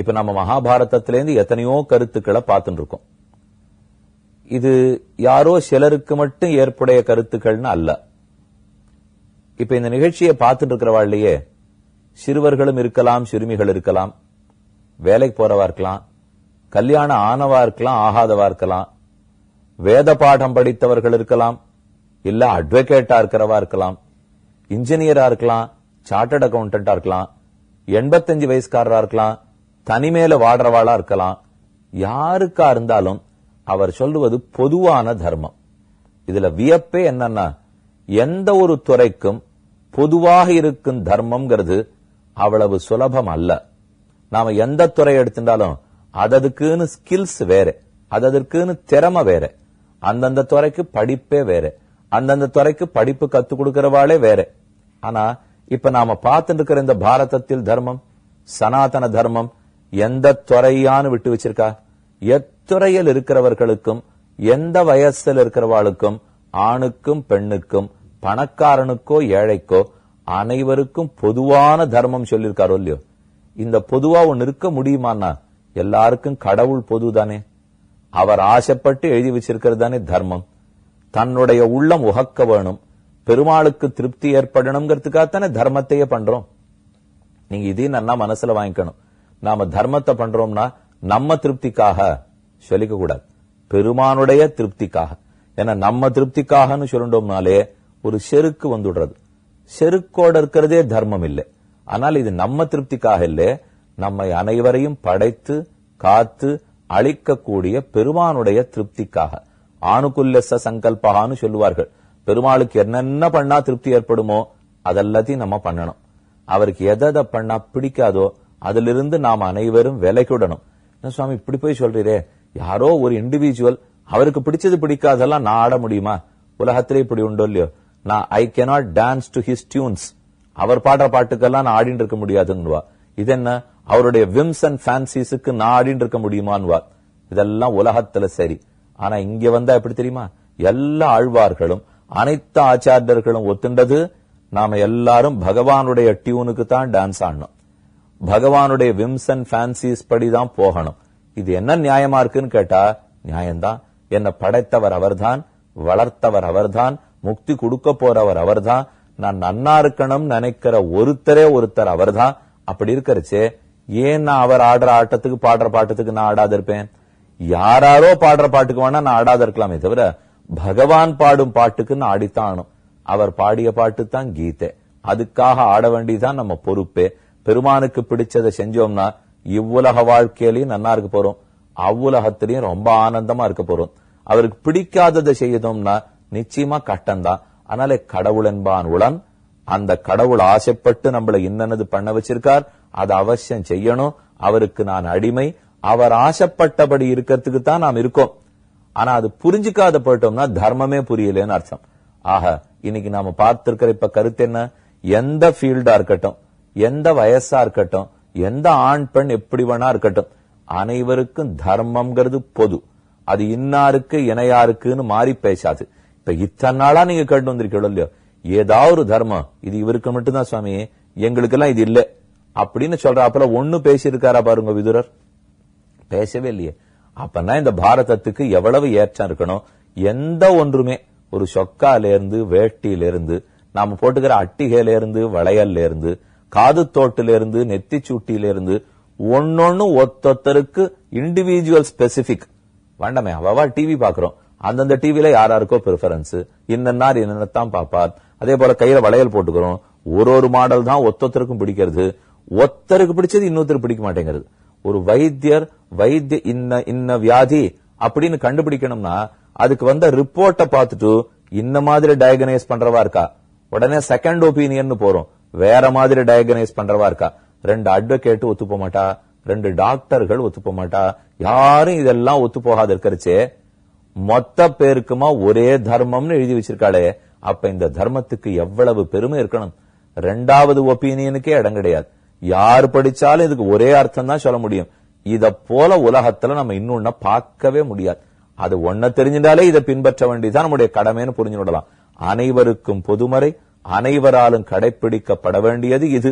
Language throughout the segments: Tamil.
இப்ப நம்ம மகாபாரதத்திலேருந்து எத்தனையோ கருத்துக்களை பார்த்துட்டு இருக்கோம் இது யாரோ சிலருக்கு மட்டும் ஏற்புடைய கருத்துக்கள்னு அல்ல இப்ப இந்த நிகழ்ச்சியை பார்த்துட்டு இருக்கிறவாள்லயே சிறுவர்களும் இருக்கலாம் சிறுமிகள் இருக்கலாம் வேலைக்கு போறவா இருக்கலாம் கல்யாணம் ஆனவா இருக்கலாம் ஆகாதவா இருக்கலாம் வேத பாடம் படித்தவர்கள் இருக்கலாம் இல்ல அட்வொகேட்டா இருக்கிறவா இருக்கலாம் இன்ஜினியரா இருக்கலாம் சார்ட்டர்ட் அக்கௌண்டா இருக்கலாம் எண்பத்தஞ்சு வயசுக்காரரா இருக்கலாம் தனிமேல வாடுறவாளா இருக்கலாம் யாருக்கா இருந்தாலும் அவர் சொல்லுவது பொதுவான தர்மம் இதுல வியப்பே என்னன்னா எந்த ஒரு துறைக்கும் பொதுவாக இருக்கும் தர்மம்ங்கிறது அவ்வளவு சுலபம் அல்ல நாம எந்த துறை எடுத்துட்டாலும் அததுக்குன்னு ஸ்கில்ஸ் வேற அதற்குன்னு திறமை வேற அந்தந்த துறைக்கு படிப்பே வேற அந்தந்த துறைக்கு படிப்பு கத்துக் கொடுக்கிறவாளே வேற ஆனா இப்ப நாம பார்த்துட்டு இருக்கிற இந்த பாரதத்தில் தர்மம் சனாதன தர்மம் எந்த துறையான்னு விட்டு வச்சிருக்கா எத்துறையில் இருக்கிறவர்களுக்கும் எந்த வயசில் இருக்கிறவாளுக்கும் ஆணுக்கும் பெண்ணுக்கும் பணக்காரனுக்கோ ஏழைக்கோ அனைவருக்கும் பொதுவான தர்மம் சொல்லியிருக்காரோ இல்லையோ இந்த பொதுவா ஒன்னு இருக்க முடியுமானா எல்லாருக்கும் கடவுள் பொது தானே அவர் ஆசைப்பட்டு எழுதி வச்சிருக்கிறது தானே தர்மம் தன்னுடைய உள்ளம் உகக்க வேணும் பெருமாளுக்கு திருப்தி ஏற்படணுங்கிறதுக்காகத்தானே தர்மத்தையே பண்றோம் நீங்க இதையும் நல்லா மனசுல வாங்கிக்கணும் நாம தர்மத்தை பண்றோம்னா நம்ம திருப்திக்காக சொல்லிக்க கூடாது பெருமானுடைய திருப்திக்காக ஏன்னா நம்ம திருப்திக்காகன்னு சொல்லிட்டோம்னாலே ஒரு செருக்கு வந்துடுறது செருக்கோட இருக்கிறதே தர்மம் இல்லை ஆனால் இது நம்ம திருப்திக்காக இல்லை நம்மை அனைவரையும் படைத்து காத்து அழிக்கக்கூடிய பெருமானுடைய திருப்திக்காக ஆணுக்குல்லச சங்கல்பகான்னு சொல்லுவார்கள் பெருமாளுக்கு என்னென்ன பண்ணா திருப்தி ஏற்படுமோ அதெல்லாத்தையும் நம்ம பண்ணணும் அவருக்கு எதை பண்ணா பிடிக்காதோ அதிலிருந்து நாம் அனைவரும் விலைக்குடணும் சுவாமி இப்படி போய் சொல்றீரே யாரோ ஒரு இண்டிவிஜுவல் அவருக்கு பிடிச்சது பிடிக்காதெல்லாம் நான் ஆட முடியுமா உலகத்திலே இப்படி உண்டோ இல்லையோ நான் I cannot dance to his tunes அவர் பாடுற பாட்டுக்கெல்லாம் நான் ஆடிட்டு இருக்க முடியாதுன்னுவா இது என்ன அவருடைய விம்ஸ் அண்ட் ஃபேன்சிஸுக்கு நான் ஆடிட்டு இருக்க முடியுமான்வா இதெல்லாம் உலகத்துல சரி ஆனா இங்க வந்தா எப்படி தெரியுமா எல்லா ஆழ்வார்களும் அனைத்து ஆச்சாரியர்களும் ஒத்துண்டது நாம எல்லாரும் பகவானுடைய டியூனுக்கு தான் டான்ஸ் ஆடணும் பகவானுடைய விம்ஸ் அண்ட் ஃபேன்சிஸ் படிதான் போகணும் இது என்ன நியாயமா இருக்குன்னு கேட்டா நியாயம்தான் என்ன படைத்தவர் அவர்தான் வளர்த்தவர் அவர்தான் முக்தி கொடுக்க போறவர் அவர்தான் நான் நன்னா இருக்கணும் நினைக்கிற ஒருத்தரே ஒருத்தர் அவர்தான் அப்படி இருக்கிறச்சே ஏன் நான் அவர் ஆடுற ஆட்டத்துக்கு பாடுற பாட்டத்துக்கு நான் ஆடாத இருப்பேன் யாராரோ பாடுற பாட்டுக்கு வேணா நான் ஆடாத இருக்கலாமே தவிர பகவான் பாடும் பாட்டுக்கு நான் ஆடித்தானும் அவர் பாடிய பாட்டு தான் கீதை அதுக்காக ஆட வேண்டியதான் நம்ம பொறுப்பே பெருமானுக்கு பிடிச்சதை செஞ்சோம்னா இவ்வுலக வாழ்க்கையிலையும் நல்லா இருக்க போறோம் அவ்வுலகத்திலையும் ரொம்ப ஆனந்தமா இருக்க போறோம் அவருக்கு பிடிக்காததை செய்யணும்னா நிச்சயமா கட்டம்தான் அதனால கடவுள் என்பான் உளன் அந்த கடவுள் ஆசைப்பட்டு நம்மள இன்னது பண்ண வச்சிருக்கார் அதை அவசியம் செய்யணும் அவருக்கு நான் அடிமை அவர் ஆசைப்பட்டபடி இருக்கிறதுக்கு தான் நாம் இருக்கோம் ஆனா அது புரிஞ்சுக்காத போயிட்டோம்னா தர்மமே புரியலன்னு அர்த்தம் ஆக இன்னைக்கு நாம பார்த்திருக்கிற இப்ப கருத்து என்ன எந்த ஃபீல்டா இருக்கட்டும் எந்த வயசா இருக்கட்டும் எந்த ஆண் பெண் எப்படி வேணா இருக்கட்டும் அனைவருக்கும் தர்மம்ங்கிறது பொது அது இன்னாருக்கு இணையாருக்குன்னு மாறி பேசாது இப்ப இத்தனை நாளா நீங்க கேட்டு வந்திருக்கீங்களோ இல்லையோ ஏதாவது ஒரு தர்மம் இது இவருக்கு மட்டும்தான் சுவாமி எங்களுக்கு எல்லாம் இது இல்லை அப்படின்னு சொல்றாப்புல ஒண்ணு பேசியிருக்காரா பாருங்க விதுரர் பேசவே இல்லையே அப்பனா இந்த பாரதத்துக்கு எவ்வளவு ஏற்றம் இருக்கணும் எந்த ஒன்றுமே ஒரு சொக்கால இருந்து வேட்டியில இருந்து நாம போட்டுக்கிற அட்டிகையில இருந்து வளையல்ல இருந்து காது தோட்டிலிருந்து நெத்தி சூட்டிலிருந்து ஒன்னொன்னு ஒத்தொத்தருக்கு இண்டிவிஜுவல் ஸ்பெசிபிக் வண்டமே அவ்வளவா டிவி பாக்குறோம் அந்தந்த டிவில யாராருக்கோ பிரிபரன்ஸ் இன்னார் என்னத்தான் பாப்பார் அதே போல கையில வளையல் போட்டுக்கிறோம் ஒரு ஒரு மாடல் தான் ஒத்தொத்தருக்கும் பிடிக்கிறது ஒத்தருக்கு பிடிச்சது இன்னொருத்தருக்கு பிடிக்க மாட்டேங்கிறது ஒரு வைத்தியர் வைத்திய இன்ன இன்ன வியாதி அப்படின்னு கண்டுபிடிக்கணும்னா அதுக்கு வந்த ரிப்போர்ட்டை பார்த்துட்டு இந்த மாதிரி டயக்னைஸ் பண்றவா இருக்கா உடனே செகண்ட் ஒபீனியன் போறோம் வேற மாதிரி டயக்னைஸ் பண்றவா இருக்கா ரெண்டு அட்வொகேட் ஒத்துப்ப மாட்டா ரெண்டு டாக்டர்கள் ஒத்துப்ப மாட்டா யாரும் இதெல்லாம் ஒத்து போகாத இருக்கிறச்சே மொத்த பேருக்குமா ஒரே தர்மம்னு எழுதி வச்சிருக்காளே அப்ப இந்த தர்மத்துக்கு எவ்வளவு பெருமை இருக்கணும் ரெண்டாவது ஒப்பீனியனுக்கே இடம் கிடையாது யார் படிச்சாலும் இதுக்கு ஒரே அர்த்தம் தான் சொல்ல முடியும் இத போல உலகத்துல நம்ம இன்னொன்னு பார்க்கவே முடியாது அது ஒன்ன தெரிஞ்சிட்டாலே இதை பின்பற்ற வேண்டியதான் நம்முடைய கடமைன்னு புரிஞ்சு விடலாம் அனைவருக்கும் பொதுமறை அனைவராலும் கடைபிடிக்கப்பட வேண்டியது இது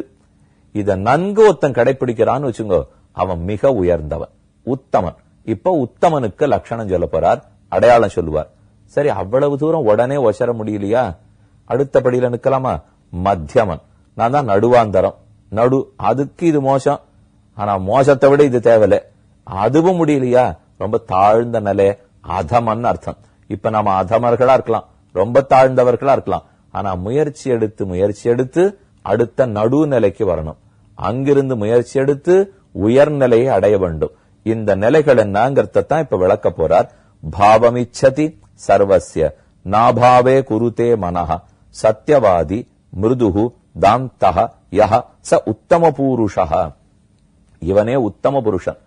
இத நன்கு ஒருத்தன் கடைபிடிக்கிறான்னு வச்சுங்கோ அவன் மிக உயர்ந்தவன் உத்தமன் இப்ப உத்தமனுக்கு லட்சணம் சொல்ல போறார் அடையாளம் சொல்லுவார் சரி அவ்வளவு தூரம் உடனே ஒசர முடியலையா அடுத்தபடியில நிக்கலாமா மத்தியமன் நான் தான் நடுவாந்தரம் நடு அதுக்கு இது மோசம் ஆனா மோசத்தை விட இது தேவையில்ல அதுவும் முடியலையா ரொம்ப தாழ்ந்த நிலை அதமன் அர்த்தம் இப்ப நாம அதமர்களா இருக்கலாம் ரொம்ப தாழ்ந்தவர்களா இருக்கலாம் ஆனா முயற்சி எடுத்து முயற்சி எடுத்து அடுத்த நடுநிலைக்கு வரணும் அங்கிருந்து முயற்சி எடுத்து உயர்நிலையை அடைய வேண்டும் இந்த நிலைகள் என்னங்கிறத தான் இப்ப விளக்க போறார் பாவமிச்சதி சர்வசிய நாபாவே குருதே மனஹ சத்தியவாதி மிருதுகு தாந்தக யஹ ச உத்தம பூருஷா இவனே உத்தம புருஷன்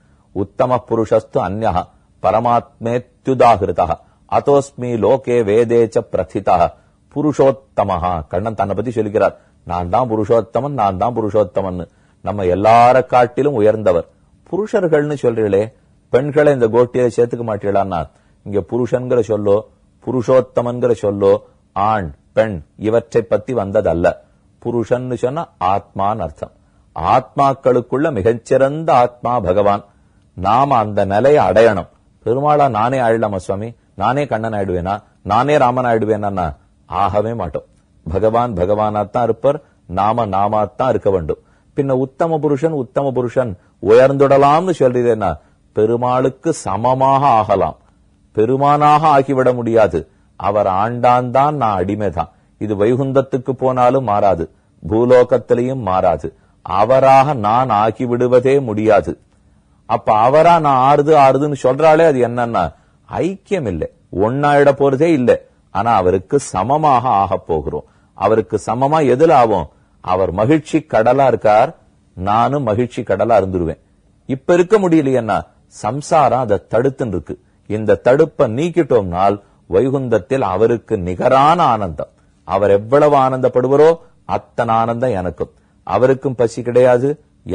உத்தம புருஷஸ்து அந்நக பரமாத்மேத்யுதாகிருதா அத்தோஸ்மி லோகே வேதேச்ச பிரதிதா புருஷோத்தமஹா கண்ணன் தன்னை பத்தி சொல்லிக்கிறார் நான் தான் புருஷோத்தமன் நான் தான் புருஷோத்தமன் நம்ம எல்லார காட்டிலும் உயர்ந்தவர் புருஷர்கள்னு சொல்றீங்களே பெண்களை இந்த கோட்டியை சேர்த்துக்க மாட்டீங்களா இங்க புருஷன்கிற சொல்லோ புருஷோத்தமன்கிற சொல்லோ ஆண் பெண் இவற்றை பத்தி வந்ததல்ல புருஷன் சொன்னா ஆத்மான்னு அர்த்தம் ஆத்மாக்களுக்குள்ள மிகச்சிறந்த ஆத்மா பகவான் நாம அந்த நிலையை அடையணும் பெருமாளா நானே ஆயிடலாமா சுவாமி நானே கண்ணன் ஆயிடுவேனா நானே ராமன் ஆயிடுவேனா ஆகவே மாட்டோம் பகவான் பகவானாத்தான் இருப்பர் நாம நாமாத்தான் இருக்க வேண்டும் பின்ன உத்தம புருஷன் உத்தம புருஷன் உயர்ந்துடலாம்னு என்ன பெருமாளுக்கு சமமாக ஆகலாம் பெருமானாக ஆகிவிட முடியாது அவர் ஆண்டான் தான் நான் அடிமைதான் இது வைகுந்தத்துக்கு போனாலும் மாறாது பூலோகத்திலையும் மாறாது அவராக நான் ஆக்கி விடுவதே முடியாது அப்ப அவரா நான் ஆறுது ஆறுதுன்னு சொல்றாலே அது என்னன்னா ஐக்கியம் இல்லை ஒன்னாயிட போறதே இல்லை ஆனா அவருக்கு சமமாக ஆக போகிறோம் அவருக்கு சமமா எதில் ஆகும் அவர் மகிழ்ச்சி கடலா இருக்கார் நானும் மகிழ்ச்சி கடலா இருந்துருவேன் இப்ப இருக்க முடியலையன்னா சம்சாரம் அதை தடுத்துன்னு இருக்கு இந்த தடுப்பை நீக்கிட்டோம்னால் வைகுந்தத்தில் அவருக்கு நிகரான ஆனந்தம் அவர் எவ்வளவு ஆனந்தப்படுவரோ அத்தனை ஆனந்தம் எனக்கும் அவருக்கும் பசி கிடையாது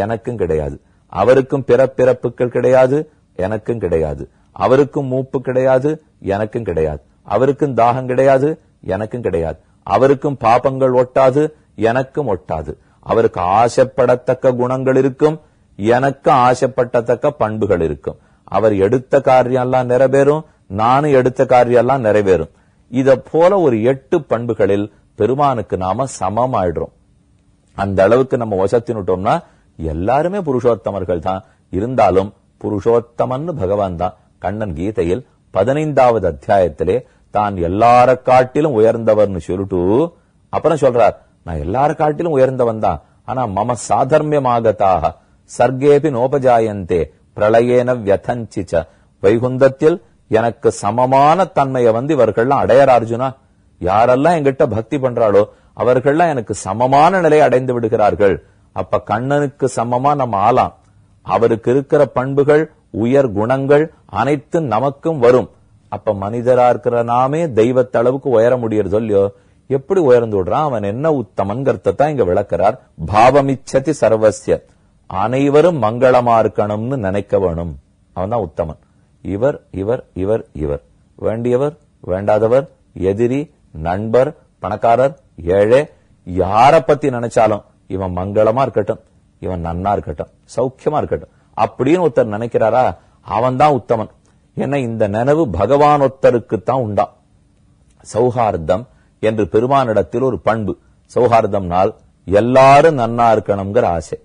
எனக்கும் கிடையாது அவருக்கும் பிற பிறப்புகள் கிடையாது எனக்கும் கிடையாது அவருக்கும் மூப்பு கிடையாது எனக்கும் கிடையாது அவருக்கும் தாகம் கிடையாது எனக்கும் கிடையாது அவருக்கும் பாபங்கள் ஒட்டாது எனக்கும் ஒட்டாது அவருக்கு ஆசைப்படத்தக்க குணங்கள் இருக்கும் எனக்கு ஆசைப்பட்டத்தக்க பண்புகள் இருக்கும் அவர் எடுத்த காரியம் எல்லாம் நிறைவேறும் நானும் எடுத்த காரியம் எல்லாம் நிறைவேறும் இத போல ஒரு எட்டு பண்புகளில் பெருமானுக்கு நாம சமம் ஆயிடுறோம் அந்த அளவுக்கு நம்ம வசத்தினுட்டோம்னா எல்லாருமே புருஷோத்தமர்கள் தான் இருந்தாலும் புருஷோத்தமன் பகவான் தான் கண்ணன் கீதையில் பதினைந்தாவது அத்தியாயத்திலே தான் எல்லார காட்டிலும் உயர்ந்தவர்னு சொல்லிட்டு அப்புறம் சொல்றார் நான் எல்லார காட்டிலும் உயர்ந்தவன் தான் ஆனா மம சாதர்மியமாகத்தாக சர்க்கேபி நோபஜாயந்தே பிரளயேன வியதஞ்சிச்ச வைகுந்தத்தில் எனக்கு சமமான தன்மையை வந்து இவர்கள்லாம் அடையார் அர்ஜுனா யாரெல்லாம் எங்கிட்ட பக்தி பண்றாளோ அவர்கள்லாம் எனக்கு சமமான நிலையை அடைந்து விடுகிறார்கள் அப்ப கண்ணனுக்கு சமமா நம்ம ஆலாம் அவருக்கு இருக்கிற பண்புகள் உயர் குணங்கள் அனைத்தும் நமக்கும் வரும் அப்ப மனிதரா இருக்கிற நாமே தெய்வத்தளவுக்கு உயர முடியறது இல்லையோ எப்படி உயர்ந்து விடுறான் அவன் என்ன உத்தமன்கிறத இங்க விளக்கிறார் பாவமிச்சதி சர்வசிய அனைவரும் மங்களமா இருக்கணும்னு நினைக்க வேணும் அவன் தான் உத்தமன் இவர் இவர் இவர் இவர் வேண்டியவர் வேண்டாதவர் எதிரி நண்பர் பணக்காரர் ஏழை யார பத்தி நினைச்சாலும் இவன் மங்களமா இருக்கட்டும் இவன் நன்னா இருக்கட்டும் சௌக்கியமா இருக்கட்டும் அப்படின்னு ஒருத்தர் நினைக்கிறாரா அவன் தான் உத்தமன் ஏன்னா இந்த நனவு பகவான் தான் உண்டா சௌஹார்தம் என்று பெருமானிடத்தில் ஒரு பண்பு சௌஹார்தம்னால் எல்லாரும் நன்னா இருக்கணுங்கிற ஆசை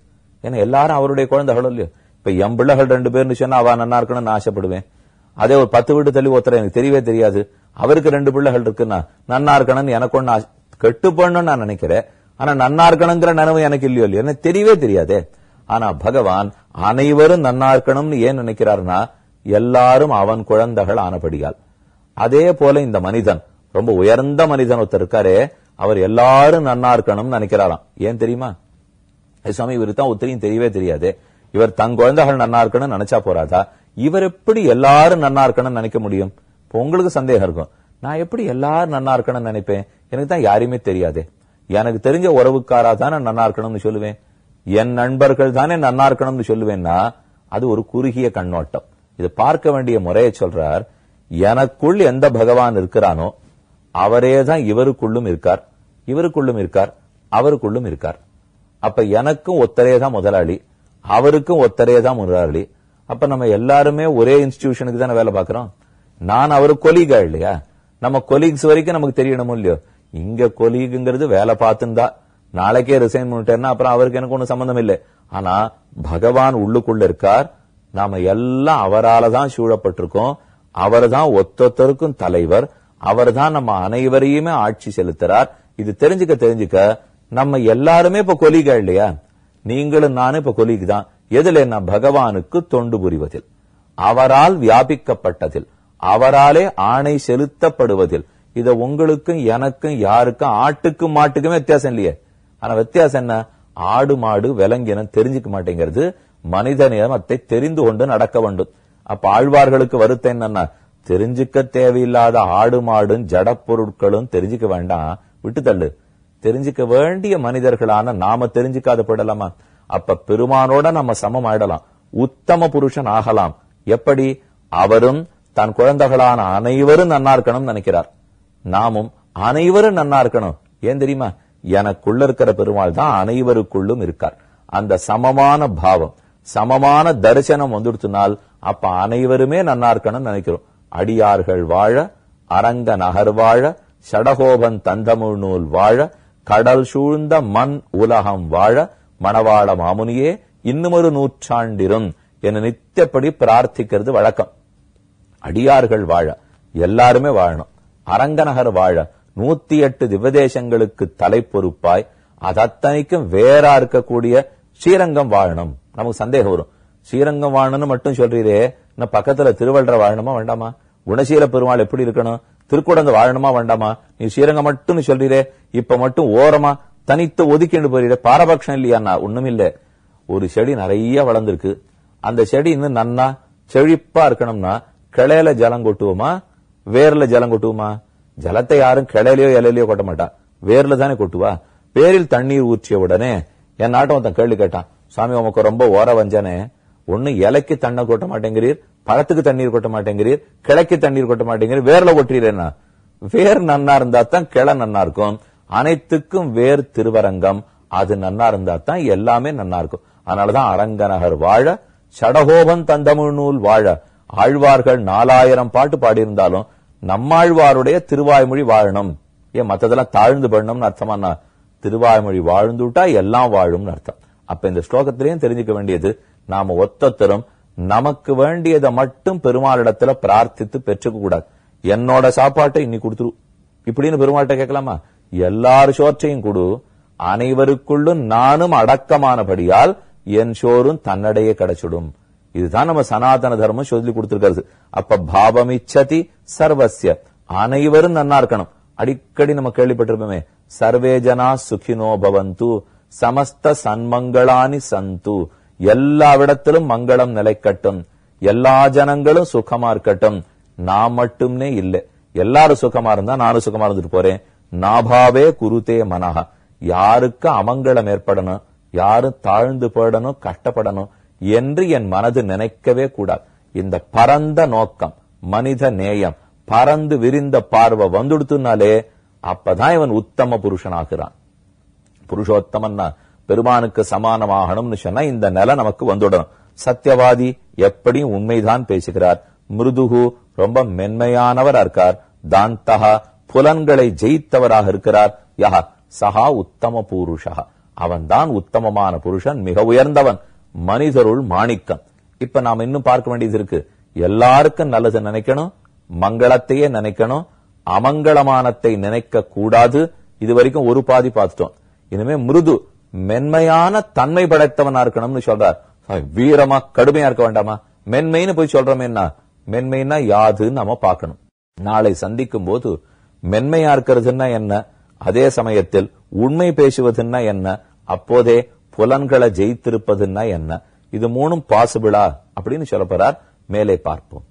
ஏன்னா எல்லாரும் அவருடைய குழந்தைகள் இல்லையோ இப்ப என் பிள்ளைகள் ரெண்டு பேர் சொன்னா அவ நன்னா இருக்கணும்னு ஆசைப்படுவேன் அதே ஒரு பத்து வீடு தள்ளி ஒருத்தர் எனக்கு தெரியவே தெரியாது அவருக்கு ரெண்டு பிள்ளைகள் இருக்குன்னா நன்னா இருக்கணும்னு எனக்கு ஒன்னு கெட்டு போடணும்னு நான் நினைக்கிறேன் ஆனா நன்னா இருக்கணுங்கிற நினைவு எனக்கு இல்லையோ இல்லையோ எனக்கு தெரியவே தெரியாதே ஆனா பகவான் அனைவரும் நன்னா இருக்கணும்னு ஏன் நினைக்கிறாருன்னா எல்லாரும் அவன் குழந்தைகள் ஆனபடியால் அதே போல இந்த மனிதன் ரொம்ப உயர்ந்த மனிதன் ஒருத்தர் இருக்காரே அவர் எல்லாரும் நன்னா இருக்கணும்னு நினைக்கிறாராம் ஏன் தெரியுமா சுவாமி இவருக்கு தான் ஒத்திரியும் தெரியவே தெரியாது இவர் தன் குழந்தைகள் நன்னா இருக்கணும்னு நினைச்சா போறாதா இவர் எப்படி எல்லாரும் நன்னா இருக்கணும்னு நினைக்க முடியும் உங்களுக்கு சந்தேகம் இருக்கும் நான் எப்படி எல்லாரும் நன்னா இருக்கணும்னு நினைப்பேன் எனக்கு தான் யாரையுமே தெரியாது எனக்கு தெரிஞ்ச உறவுக்காரா தானே நன்னா இருக்கணும்னு சொல்லுவேன் என் நண்பர்கள் தானே நன்னா இருக்கணும்னு சொல்லுவேன்னா அது ஒரு குறுகிய கண்ணோட்டம் இதை பார்க்க வேண்டிய முறையை சொல்றார் எனக்குள் எந்த பகவான் இருக்கிறானோ அவரே தான் இவருக்குள்ளும் இருக்கார் இவருக்குள்ளும் இருக்கார் அவருக்குள்ளும் இருக்கார் அப்ப எனக்கும் ஒத்தரே தான் முதலாளி அவருக்கும் ஒத்தரே தான் முதலாளி அப்ப நம்ம எல்லாருமே ஒரே இன்ஸ்டிடியூஷனுக்கு தானே வேலை பார்க்கிறோம் நான் அவரு கொலீகா இல்லையா நம்ம கொலீக்ஸ் வரைக்கும் நமக்கு தெரியணுமோ இல்லையோ இங்க கொலீகுங்கிறது வேலை பார்த்துந்தா நாளைக்கே ரிசைன் பண்ணிட்டேன்னா அப்புறம் அவருக்கு எனக்கு ஒன்னும் சம்பந்தம் இல்லை ஆனா பகவான் உள்ளுக்குள்ள இருக்கார் நாம எல்லாம் அவரால் தான் சூழப்பட்டிருக்கோம் அவர் தான் ஒத்தொத்தருக்கும் தலைவர் அவர் தான் நம்ம அனைவரையுமே ஆட்சி செலுத்துறார் இது தெரிஞ்சுக்க தெரிஞ்சுக்க நம்ம எல்லாருமே இப்ப கொலிகள் இல்லையா நீங்களும் நானும் இப்ப கொலிக்கு தான் எதுல என்ன பகவானுக்கு தொண்டு புரிவதில் அவரால் வியாபிக்கப்பட்டதில் அவராலே ஆணை செலுத்தப்படுவதில் இத உங்களுக்கும் எனக்கும் யாருக்கும் ஆட்டுக்கும் மாட்டுக்குமே வித்தியாசம் இல்லையே ஆனா வித்தியாசம் என்ன ஆடு மாடு விலங்கினம் தெரிஞ்சுக்க மாட்டேங்கிறது மனித நியமத்தை தெரிந்து கொண்டு நடக்க வேண்டும் அப்ப ஆழ்வார்களுக்கு வருத்தம் என்னன்னா தெரிஞ்சுக்க தேவையில்லாத ஆடு மாடும் ஜட பொருட்களும் தெரிஞ்சுக்க வேண்டாம் விட்டுத்தள்ளு தெரிஞ்சுக்க வேண்டிய மனிதர்களான நாம தெரிஞ்சுக்காத போயிடலாமா அப்ப பெருமானோட நம்ம சமம் ஆயிடலாம் உத்தம புருஷன் ஆகலாம் எப்படி அவரும் தன் குழந்தைகளான அனைவரும் நன்னா இருக்கணும் நினைக்கிறார் நாமும் அனைவரும் நன்னா இருக்கணும் ஏன் தெரியுமா எனக்குள்ள இருக்கிற பெருமாள் தான் அனைவருக்குள்ளும் இருக்கார் அந்த சமமான பாவம் சமமான தரிசனம் வந்துடுத்துனால் அப்ப அனைவருமே நன்னா நினைக்கிறோம் அடியார்கள் வாழ அரங்க நகர் வாழ சடகோபன் தந்தமிழ் நூல் வாழ கடல் சூழ்ந்த மண் உலகம் வாழ மணவாள மாமுனியே இன்னுமொரு நூற்றாண்டிரும் என நித்தியப்படி பிரார்த்திக்கிறது வழக்கம் அடியார்கள் வாழ எல்லாருமே வாழணும் அரங்கநகர் வாழ நூத்தி எட்டு திவதேசங்களுக்கு தலைப்பொறுப்பாய் அதத்தனைக்கும் வேறா இருக்கக்கூடிய ஸ்ரீரங்கம் வாழணும் நமக்கு சந்தேகம் வரும் ஸ்ரீரங்கம் வாழணும்னு மட்டும் சொல்றீரே நான் பக்கத்துல திருவள்ளுற வாழணுமா வேண்டாமா குணசீல பெருமாள் எப்படி இருக்கணும் திருக்குடந்து வாழணுமா வேண்டாமா நீ ஸ்ரீரங்கம் மட்டும் சொல்றீரே இப்ப மட்டும் ஓரமா தனித்து ஒதுக்கிண்டு போறீரே பாரபட்சம் இல்லையா ஒண்ணும் இல்ல ஒரு செடி நிறைய வளர்ந்துருக்கு அந்த செடி இன்னும் நன்னா செழிப்பா இருக்கணும்னா கிளையில ஜலம் கொட்டுவோமா வேர்ல ஜலம் கொட்டுவோமா ஜலத்தை யாரும் கிளையிலயோ இலையிலயோ கொட்ட மாட்டா வேர்ல தானே கொட்டுவா வேரில் தண்ணீர் ஊற்றிய உடனே என் நாட்டம் ஒருத்தன் கேள்வி கேட்டான் சாமி உமக்கு ரொம்ப ஓர வஞ்சனே ஒண்ணு இலைக்கு தண்ணை கொட்ட மாட்டேங்கிறீர் பழத்துக்கு தண்ணீர் கொட்ட மாட்டேங்கிறீர் கிழக்கு தண்ணீர் கொட்ட மாட்டேங்கிற வேர்ல கொட்டுறீரேனா வேர் நன்னா இருந்தா தான் கிளை நன்னா இருக்கும் அனைத்துக்கும் வேர் திருவரங்கம் அது நன்னா இருந்தா தான் எல்லாமே நன்னா இருக்கும் அதனாலதான் அரங்கநகர் வாழ சடகோபன் தந்தமிழ் நூல் வாழ ஆழ்வார்கள் நாலாயிரம் பாட்டு பாடியிருந்தாலும் நம்மாழ்வாருடைய திருவாய்மொழி வாழணும் ஏன் மத்ததெல்லாம் தாழ்ந்து பண்ணணும்னு நான் திருவாய்மொழி வாழ்ந்துட்டா எல்லாம் வாழும் அர்த்தம் அப்ப இந்த ஸ்லோகத்திலையும் தெரிஞ்சுக்க வேண்டியது நாம ஒத்தத்தரும் நமக்கு வேண்டியதை மட்டும் பெருமாளிடத்துல பிரார்த்தித்து பெற்றுக்க கூடாது என்னோட சாப்பாட்டை இன்னி கொடுத்துரு இப்படின்னு பெருமாள்கிட்ட கேட்கலாமா எல்லார் சோற்றையும் கொடு அனைவருக்குள்ளும் நானும் அடக்கமானபடியால் என் சோறும் தன்னடையே கிடைச்சிடும் இதுதான் நம்ம சனாதன தர்மம் சொல்லி கொடுத்திருக்கிறது அப்ப பாவமிச்சதி சர்வசிய அனைவரும் நன்னா இருக்கணும் அடிக்கடி நம்ம கேள்விப்பட்டிருப்போமே சர்வே ஜனா சுகினோ பவந்து சமஸ்த சன்மங்களானி சந்து எல்லா விடத்திலும் மங்களம் நிலைக்கட்டும் எல்லா ஜனங்களும் சுகமா இருக்கட்டும் நான் மட்டும்னே இல்லை எல்லாரும் சுகமா இருந்தா நானும் சுகமா இருந்துட்டு போறேன் நாபாவே குருதே மனஹா யாருக்கு அமங்கலம் ஏற்படணும் யாரும் தாழ்ந்து போடணும் கஷ்டப்படணும் என்று என் மனது நினைக்கவே கூடாது இந்த பரந்த நோக்கம் மனித நேயம் பறந்து விரிந்த பார்வை வந்துடுத்துனாலே அப்பதான் இவன் உத்தம புருஷனாகிறான் புருஷோத்தமன்னா பெருமானுக்கு சமானமாகணும்னு சொன்னா இந்த நிலை நமக்கு வந்துடணும் சத்தியவாதி எப்படியும் உண்மைதான் பேசுகிறார் மிருதுகு ரொம்ப மென்மையானவரா இருக்கார் தாந்தகா புலன்களை ஜெயித்தவராக இருக்கிறார் யஹா சஹா உத்தம புருஷா அவன்தான் உத்தமமான புருஷன் மிக உயர்ந்தவன் மனிதருள் மாணிக்கம் இப்ப நாம் இன்னும் பார்க்க வேண்டியது இருக்கு எல்லாருக்கும் நல்லது நினைக்கணும் மங்களத்தையே நினைக்கணும் அமங்கலமானத்தை நினைக்க கூடாது இது வரைக்கும் ஒரு பாதி பார்த்துட்டோம் இனிமே மிருது மென்மையான தன்மை படைத்தவனா இருக்கணும்னு சொல்றார் வீரமா கடுமையா இருக்க வேண்டாமா மென்மைன்னு போய் என்ன மென்மைன்னா யாதுன்னு நம்ம பார்க்கணும் நாளை சந்திக்கும் போது மென்மையா இருக்கிறதுன்னா என்ன அதே சமயத்தில் உண்மை பேசுவதுன்னா என்ன அப்போதே புலன்களை ஜெயித்திருப்பதுன்னா என்ன இது மூணும் பாசிபிளா அப்படின்னு சொல்ல போறார் மேலே பார்ப்போம்